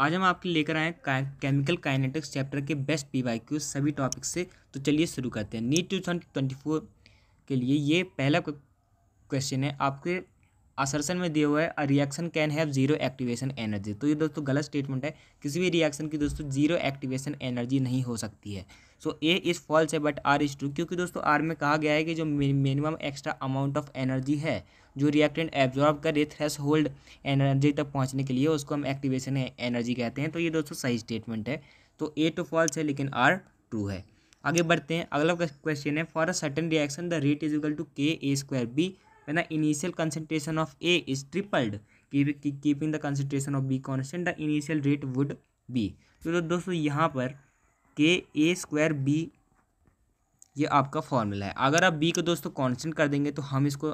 आज हम आपके लेकर आए केमिकल काइनेटिक्स चैप्टर के बेस्ट पीवाईक्यू सभी टॉपिक से तो चलिए शुरू करते हैं NEET two thousand twenty four के लिए ये पहला क्वेश्चन है आपके असरसन में दिया हुआ है a reaction can have zero activation energy तो ये दोस्तों गलत स्टेटमेंट है किसी भी रिएक्शन की दोस्तों जीरो एक्टिवेशन एनर्जी नहीं हो सकती है सो ए इज़ फॉल्स है बट आर इज ट्रू क्योंकि दोस्तों आर में कहा गया है कि जो minimum extra amount of energy है जो रिएक्टेंट एब्जॉर्ब करे थ्रेस होल्ड एनर्जी तक पहुँचने के लिए उसको हम एक्टिवेशन एनर्जी कहते हैं तो ये दोस्तों सही स्टेटमेंट है तो ए टू फॉल्स है लेकिन आर ट्रू है आगे बढ़ते हैं अगला क्वेश्चन है for a certain reaction the rate is equal to K A square B when the initial concentration of A is tripled keeping the concentration of B constant the initial rate would be तो, तो दोस्तों यहाँ पर के A square B ये आपका formula है अगर आप बी को दोस्तों कांस्टेंट कर देंगे तो हम इसको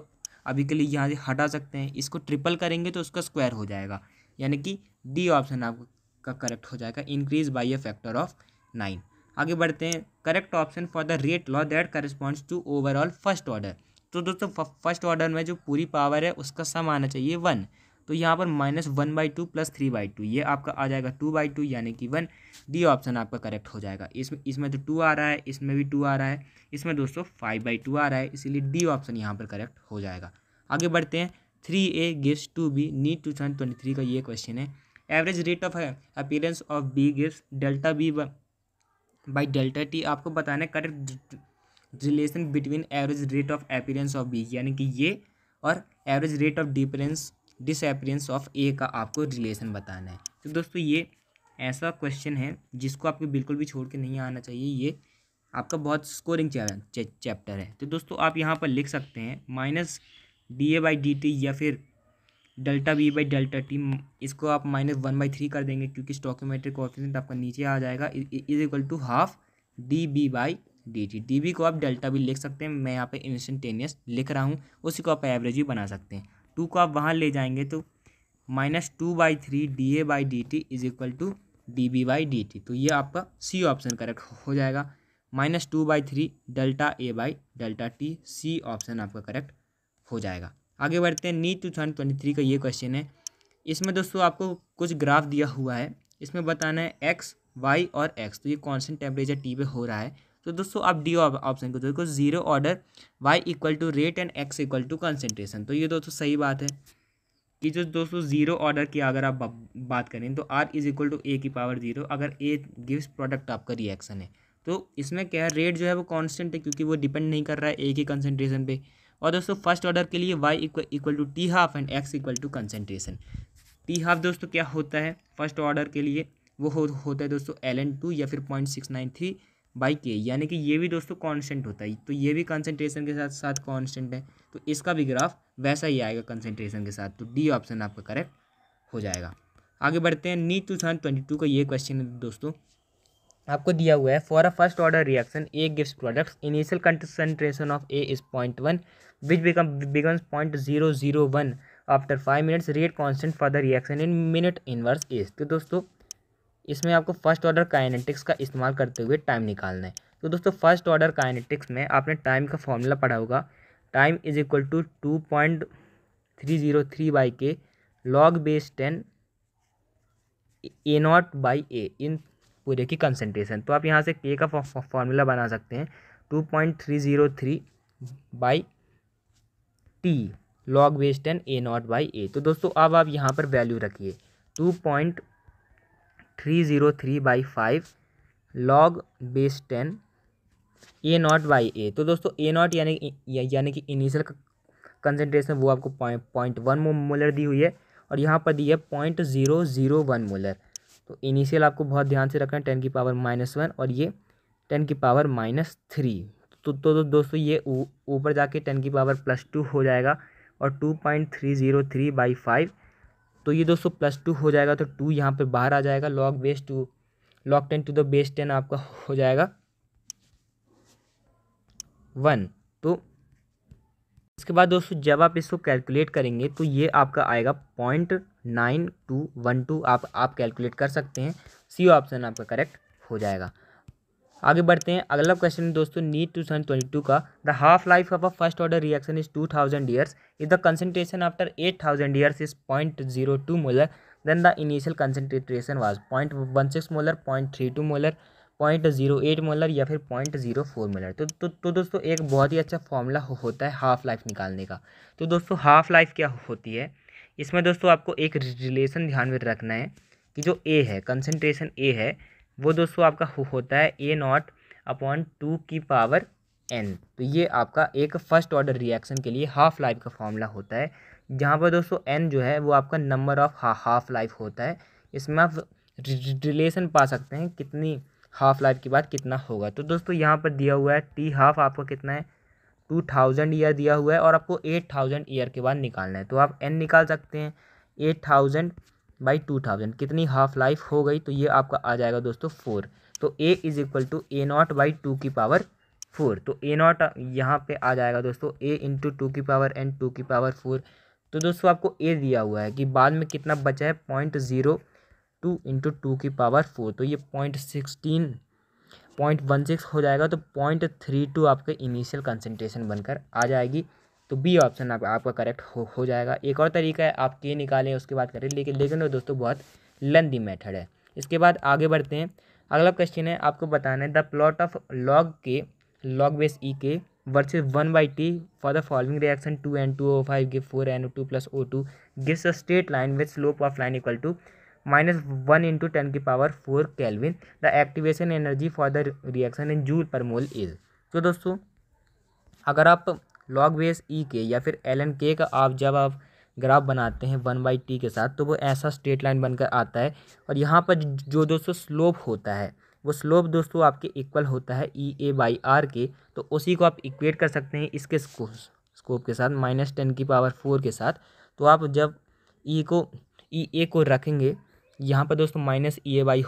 अभी के लिए यहाँ से हटा सकते हैं इसको ट्रिपल करेंगे तो उसका स्क्वायर हो जाएगा यानी कि डी ऑप्शन आपका करेक्ट हो जाएगा increase by a factor of nine आगे बढ़ते हैं correct option for the rate law that corresponds to overall first order तो दोस्तों फर्स्ट ऑर्डर में जो पूरी पावर है उसका सम आना चाहिए वन तो यहाँ पर minus one by two plus three by two ये आपका आ जाएगा टू बाई टू यानी कि वन डी ऑप्शन आपका करेक्ट हो जाएगा इसमें इसमें तो टू आ रहा है इसमें भी टू आ रहा है इसमें दोस्तों फाइव बाई टू आ रहा है इसीलिए डी ऑप्शन यहाँ पर करेक्ट हो जाएगा आगे बढ़ते हैं three A gives two B NEET two thousand twenty three का ये क्वेश्चन है average rate of appearance of B gives delta B by delta T आपको बताना है correct relation between average rate of appearance of B यानी कि ये और average rate of difference disappearance of A का आपको रिलेशन बताना है तो दोस्तों ये ऐसा क्वेश्चन है जिसको आपको बिल्कुल भी छोड़ के नहीं आना चाहिए ये आपका बहुत स्कोरिंग चैप्टर है तो दोस्तों आप यहाँ पर लिख सकते हैं minus D A by D T या फिर delta B by delta T इसको आप माइनस वन बाई थ्री कर देंगे क्योंकि स्टोकोमेट्रिक कोऑफिशेंट आपका नीचे आ जाएगा is equal to half D B by D T D B को आप डेल्टा भी लिख सकते हैं मैं यहाँ पे इंस्टेंटेनियस लिख रहा हूँ उसी को आप एवरेज भी बना सकते हैं टू को आप वहाँ ले जाएंगे तो minus two by three D A by D T is equal to D B by D T तो ये आपका सी ऑप्शन करेक्ट हो जाएगा minus two by three delta A by delta T C option आपका correct हो जाएगा आगे बढ़ते हैं NEET two thousand twenty three का ये क्वेश्चन है इसमें दोस्तों आपको कुछ ग्राफ दिया हुआ है इसमें बताना है एक्स वाई और एक्स तो ये कॉन्सेंट टेम्परेचर टी पे हो रहा है तो दोस्तों आप डी ऑप्शन को देखो zero order Y equal to rate and X equal to concentration तो ये दोस्तों सही बात है कि जो दोस्तों जीरो ऑर्डर की अगर आप बात करें तो R is equal to A की पावर जीरो अगर ए गिव्स प्रोडक्ट आपका रिएक्शन है तो इसमें क्या है रेट जो है वो कांस्टेंट है क्योंकि वो डिपेंड नहीं कर रहा है ए की कंसेंट्रेशन पे और दोस्तों फर्स्ट ऑर्डर के लिए Y equal to T half and X equal to concentration T half दोस्तों क्या होता है फर्स्ट ऑर्डर के लिए वो हो, होता है दोस्तों एल एन टू या फिर point six nine three by K यानी कि ये भी दोस्तों कांस्टेंट होता है तो ये भी कंसेंट्रेशन के साथ साथ कांस्टेंट है तो इसका भी ग्राफ वैसा ही आएगा कंसेंट्रेशन के साथ तो डी ऑप्शन आपका करेक्ट हो जाएगा आगे बढ़ते हैं NEET two thousand twenty two का ये क्वेश्चन है दोस्तों आपको दिया हुआ है for a first order reaction A gives products initial concentration of A is point one which become becomes point zero zero one after five minutes rate constant for the reaction in minute inverse is तो दोस्तों इसमें आपको first order kinetics का इस्तेमाल करते हुए time निकालना है तो दोस्तों फर्स्ट ऑर्डर काइनेटिक्स में आपने टाइम का फॉर्मूला पढ़ा होगा time is equal to two point three zero three by K log base ten A not by A इन पूरे की कंसनट्रेशन तो आप यहाँ से के का फॉर्मूला बना सकते हैं two point three zero three by T log base ten A not by A तो दोस्तों अब आप यहाँ पर वैल्यू रखिए two point three zero three by five log base ten A not by A तो दोस्तों ए नॉट यानी यानी कि इनिशियल कंसेंट्रेशन वो आपको पॉइंट पॉइंट वन मोलर दी हुई है और यहाँ पर दी है point zero zero one molar तो इनिशियल आपको बहुत ध्यान से रखना है टेन की पावर माइनस वन और ये टेन की पावर माइनस थ्री तो तो, तो दोस्तों ये ऊपर जाके टेन की पावर प्लस टू हो जाएगा और two point three zero three by five तो ये दोस्तों प्लस टू हो जाएगा तो टू यहाँ पर बाहर आ जाएगा log base two log ten to the base ten आपका हो जाएगा वन तो इसके बाद दोस्तों जब आप इसको कैलकुलेट करेंगे तो ये आपका आएगा point nine two one two आप आप कैलकुलेट कर सकते हैं सी ऑप्शन आपका करेक्ट हो जाएगा आगे बढ़ते हैं अगला क्वेश्चन है दोस्तों NEET two thousand twenty two का the half life of a first order reaction is two thousand years if the concentration after eight thousand years is point zero two molar then the initial concentration was point one six molar point three two molar point zero eight molar या फिर point zero four molar तो तो तो दोस्तों एक बहुत ही अच्छा formula हो, होता है हाफ लाइफ निकालने का तो दोस्तों हाफ लाइफ क्या होती है इसमें दोस्तों आपको एक रिलेशन ध्यान में रखना है कि जो ए है कंसनट्रेशन ए है वो दोस्तों आपका होता है ए नॉट अपॉन टू की पावर एन तो ये आपका एक फ़र्स्ट ऑर्डर रिएक्शन के लिए हाफ लाइफ का फॉर्मूला होता है जहाँ पर दोस्तों एन जो है वो आपका नंबर ऑफ हा, हाफ लाइफ होता है इसमें आप रिलेशन पा सकते हैं कितनी हाफ लाइफ के बाद कितना होगा तो दोस्तों यहाँ पर दिया हुआ है टी हाफ आपका कितना है टू थाउजेंड ईयर दिया हुआ है और आपको एट थाउजेंड ईयर के बाद निकालना है तो आप एन निकाल सकते हैं eight thousand by two thousand कितनी हाफ लाइफ हो गई तो ये आपका आ जाएगा दोस्तों फोर तो A is equal to A not by two की पावर फोर तो ए नॉट यहाँ पे आ जाएगा दोस्तों ए इंटू टू की पावर एन टू की पावर फोर तो दोस्तों आपको ए दिया हुआ है कि बाद में कितना बचा है point zero two into two की पावर फोर तो ये point sixteen point one six हो जाएगा तो पॉइंट थ्री टू आपके इनिशियल कंसनट्रेशन बनकर आ जाएगी तो बी ऑप्शन आप, आपका करेक्ट हो, हो जाएगा एक और तरीका है आप के निकालें उसके बाद करें लेकिन लेकिन वो दोस्तों बहुत लंदी मेथड है इसके बाद आगे बढ़ते हैं अगला क्वेश्चन है आपको बताना है the plot of log K log base E K versus one by T for the following reaction two N two O five give four N O two plus O two gives a straight line with slope of line equal to minus one into ten की power four kelvin the activation energy for the reaction in joule per mole is तो दोस्तों अगर आप log base E के या फिर L N के का आप जब आप ग्राफ बनाते हैं वन बाई टी के साथ तो वो ऐसा स्ट्रेट लाइन बनकर आता है और यहाँ पर जो दोस्तों स्लोप होता है वो स्लोप दोस्तों आपके इक्वल होता है ई ए बाई आर के तो उसी को आप इक्वेट कर सकते हैं इसके स्कोप के साथ माइनस टेन की पावर फोर के साथ तो आप जब ई e को ई e ए को रखेंगे यहाँ पर दोस्तों minus E A by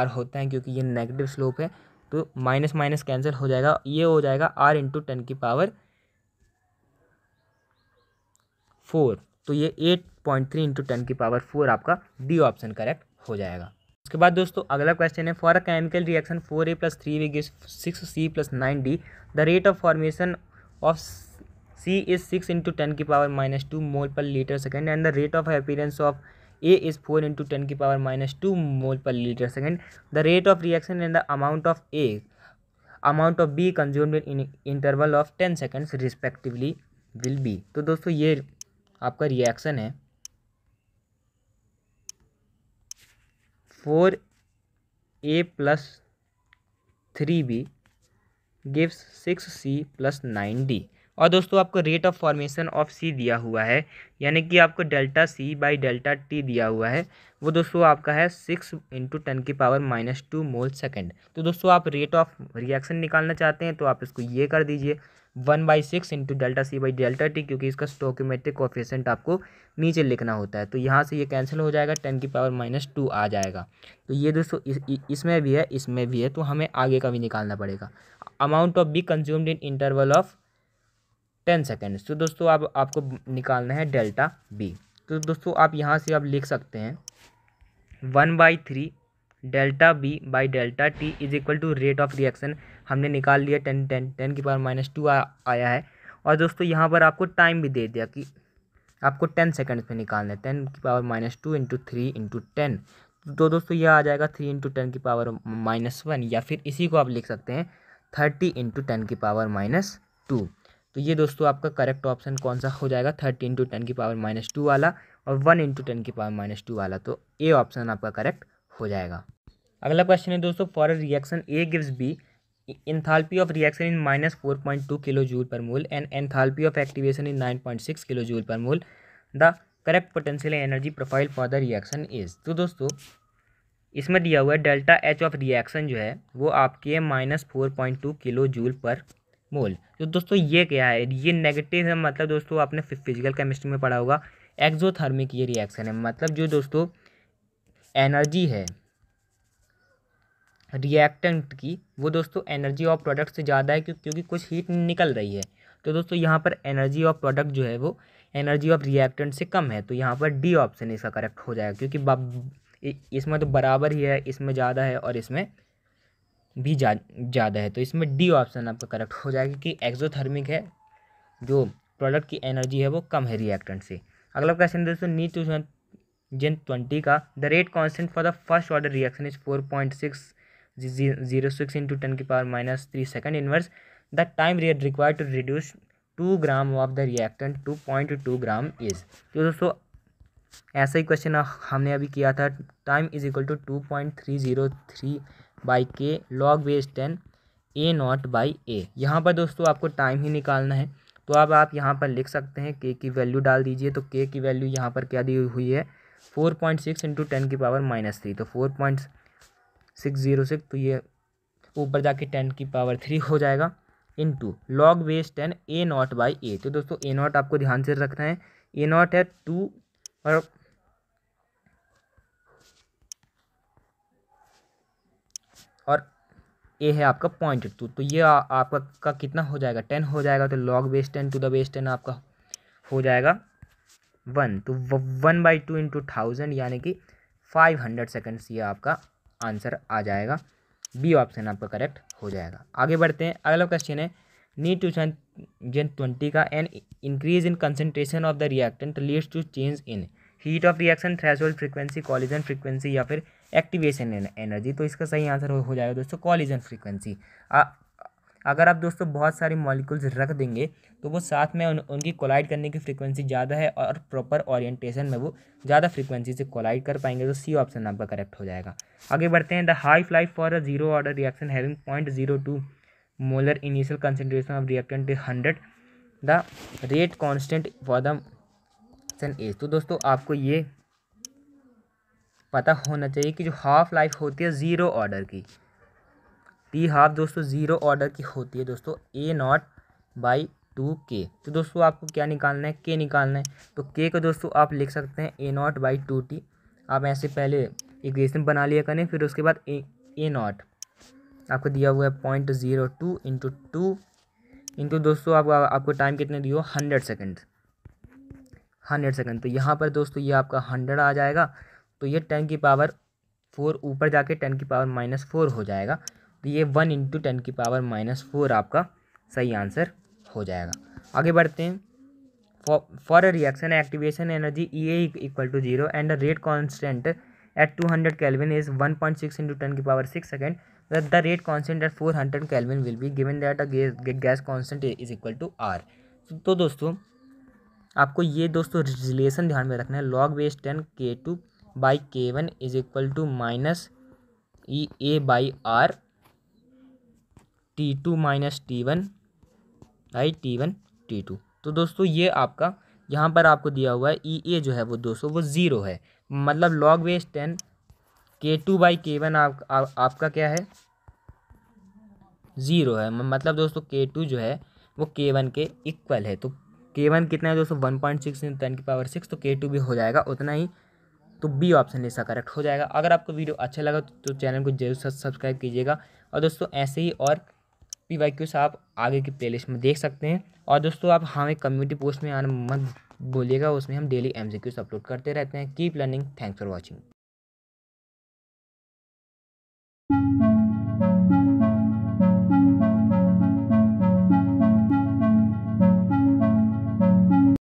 R होता है क्योंकि ये नेगेटिव स्लोप है तो माइनस माइनस कैंसिल हो जाएगा ये हो जाएगा आर इंटू टेन की पावर फोर तो ये eight point three into ten की पावर फोर आपका डी ऑप्शन करेक्ट हो जाएगा उसके बाद दोस्तों अगला क्वेश्चन है for a chemical reaction four A plus three B give six C plus nine D the rate of formation of C is six into ten की power minus two mole per litre second and the rate of appearance of A is four into ten की power minus two mole per litre second the rate of reaction and the amount of A amount of B consumed in interval of ten seconds respectively will be तो दोस्तों ये आपका reaction है four A plus three B gives six C plus nine D और दोस्तों आपको rate of formation of C दिया हुआ है यानी कि आपको delta C by delta T दिया हुआ है वो दोस्तों आपका है सिक्स इंटू टेन की power minus two mole second तो दोस्तों आप रेट ऑफ रिएक्शन निकालना चाहते हैं तो आप इसको ये कर दीजिए one by six into delta C by delta T क्योंकि इसका स्टोक्यूमेट्रिक कोफिशेंट आपको नीचे लिखना होता है तो यहाँ से ये कैंसिल हो जाएगा टेन की पावर माइनस टू आ जाएगा तो ये दोस्तों इसमें भी है इसमें भी है तो हमें आगे का भी निकालना पड़ेगा amount of B consumed in interval of ten seconds तो दोस्तों आप आपको निकालना है डेल्टा बी तो दोस्तों आप यहाँ से आप लिख सकते हैं one by three delta B by delta T is equal to rate of reaction हमने निकाल लिया टेन टेन टेन की पावर माइनस टू आया है और दोस्तों यहाँ पर आपको टाइम भी दे दिया कि आपको टेन सेकेंड्स में निकालना है टेन की power minus two into three into ten तो दोस्तों यह आ जाएगा थ्री इंटू टेन की पावर माइनस वन या फिर इसी को आप लिख सकते हैं थर्टी इंटू टेन की पावर माइनस टू तो ये दोस्तों आपका करेक्ट ऑप्शन कौन सा हो जाएगा थर्टी इंटू टेन की पावर माइनस टू वाला और वन इंटू टेन की पावर माइनस टू वाला तो ए ऑप्शन आपका करेक्ट हो जाएगा अगला क्वेश्चन है दोस्तों for reaction A gives B enthalpy of reaction in minus four point two kilo joule per mole and enthalpy of activation in nine point six kilo joule per mole the correct potential energy profile for the reaction is तो दोस्तों इसमें दिया हुआ है delta H of reaction जो है वो आपकी है minus four point two kilo joule per mole तो दोस्तों ये क्या है ये नेगेटिव है मतलब दोस्तों आपने फिजिकल केमिस्ट्री में पढ़ा होगा एक्जोथर्मिक ये रिएक्शन है मतलब जो दोस्तों एनर्जी है रिएक्टेंट की वो दोस्तों एनर्जी ऑफ प्रोडक्ट से ज़्यादा है क्योंकि कुछ हीट निकल रही है तो दोस्तों यहाँ पर एनर्जी ऑफ प्रोडक्ट जो है वो एनर्जी ऑफ रिएक्टेंट से कम है तो यहाँ पर डी ऑप्शन इसका करेक्ट हो जाएगा क्योंकि इसमें तो बराबर ही है इसमें ज़्यादा है और इसमें भी ज़्यादा है तो इसमें डी ऑप्शन आपका करेक्ट हो जाएगा कि एक्जोथर्मिक है जो प्रोडक्ट की एनर्जी है वो कम है रिएक्टेंट से अगला क्वेश्चन दोस्तों नीट जिन जेन ट्वेंटी का the rate constant for the first order reaction is four point six zero six into ten की power minus three second inverse the time रियड require to reduce two gram of the reactant to point two gram is तो दोस्तों ऐसा ही question हमने अभी किया था time is equal to two point three zero three by K log base ten A not by A यहाँ पर दोस्तों आपको टाइम ही निकालना है तो अब आप यहाँ पर लिख सकते हैं के की वैल्यू डाल दीजिए तो के की वैल्यू यहाँ पर क्या दी हुई है four point six into ten की पावर माइनस थ्री तो four point six zero six तो ये ऊपर जाके टेन की पावर थ्री हो जाएगा into log base ten A not by A तो दोस्तों ए नॉट आपको ध्यान से रखना है ए नॉट है टू और और ए है आपका पॉइंट टू तो ये आ, आपका का कितना हो जाएगा टेन हो जाएगा तो log base ten to the base ten आपका हो जाएगा वन तो one by two into thousand यानी कि फाइव हंड्रेड सेकेंड्स ये आपका आंसर आ जाएगा बी ऑप्शन आपका करेक्ट हो जाएगा आगे बढ़ते हैं अगला क्वेश्चन है नीट टू जन ट्वेंटी का an increase in concentration of the reactant leads to change in heat of reaction threshold frequency collision frequency या फिर एक्टिवेशन एनर्जी तो इसका सही आंसर हो, हो जाएगा दोस्तों कॉलिजन फ्रीक्वेंसी अगर आप दोस्तों बहुत सारे मॉलिकुल्स रख देंगे तो वो साथ में उन, उनकी कोलाइड करने की फ्रीक्वेंसी ज़्यादा है और प्रॉपर ऑरिएटेशन में वो ज़्यादा फ्रीक्वेंसी से कोलाइड कर पाएंगे तो सी ऑप्शन आपका करेक्ट हो जाएगा आगे बढ़ते हैं द हाई फ्लाई for a zero order reaction having point zero two molar initial concentration of reactant is hundred the rate constant for the same is तो दोस्तों आपको ये पता होना चाहिए कि जो हाफ लाइफ होती है ज़ीरो ऑर्डर की पी हाफ दोस्तों ज़ीरो ऑर्डर की होती है दोस्तों ए नॉट बाई टू के तो दोस्तों आपको क्या निकालना है के निकालना है तो के को दोस्तों आप लिख सकते हैं A not by two T आप ऐसे पहले इक्वेशन बना लिया करें फिर उसके बाद ए ए नॉट आपको दिया हुआ है point zero two into two into दोस्तों आप, आपको टाइम कितने हो हंड्रेड सेकेंड हंड्रेड सेकेंड तो यहाँ पर दोस्तों ये आपका हंड्रेड आ जाएगा तो ये टेन की पावर फोर ऊपर जाके टेन की पावर माइनस फोर हो जाएगा तो ये वन इंटू टेन की पावर माइनस फोर आपका सही आंसर हो जाएगा आगे बढ़ते हैं for a reaction activation energy E equal equal to zero and the rate constant at two hundred kelvin is one point six into ten की power six second the rate constant at four hundred kelvin will be given that a gas constant is equal to R तो दोस्तों आपको ये दोस्तों relation ध्यान में रखना है log base ten K two by K one is equal to minus E A by R T two minus T one I T one T two तो दोस्तों ये आपका यहाँ पर आपको दिया हुआ है ई e ए जो है वो दोस्तों वो ज़ीरो है मतलब log base ten K two by K one आप, आप, आपका क्या है ज़ीरो है मतलब दोस्तों के टू जो है वो के वन के इक्वल है तो के वन कितना है दोस्तों वन पॉइंट सिक्स टेन की पावर सिक्स तो के टू भी हो जाएगा उतना ही तो बी ऑप्शन इसका करेक्ट हो जाएगा अगर आपको वीडियो अच्छा लगा तो, तो चैनल को जरूर सब्सक्राइब कीजिएगा और दोस्तों ऐसे ही और पी वाई क्यूस आप आगे की प्लेलिस्ट में देख सकते हैं और दोस्तों आप हमें कम्युनिटी पोस्ट में आना मत बोलिएगा उसमें हम डेली एम अपलोड करते रहते हैं keep learning thanks for watching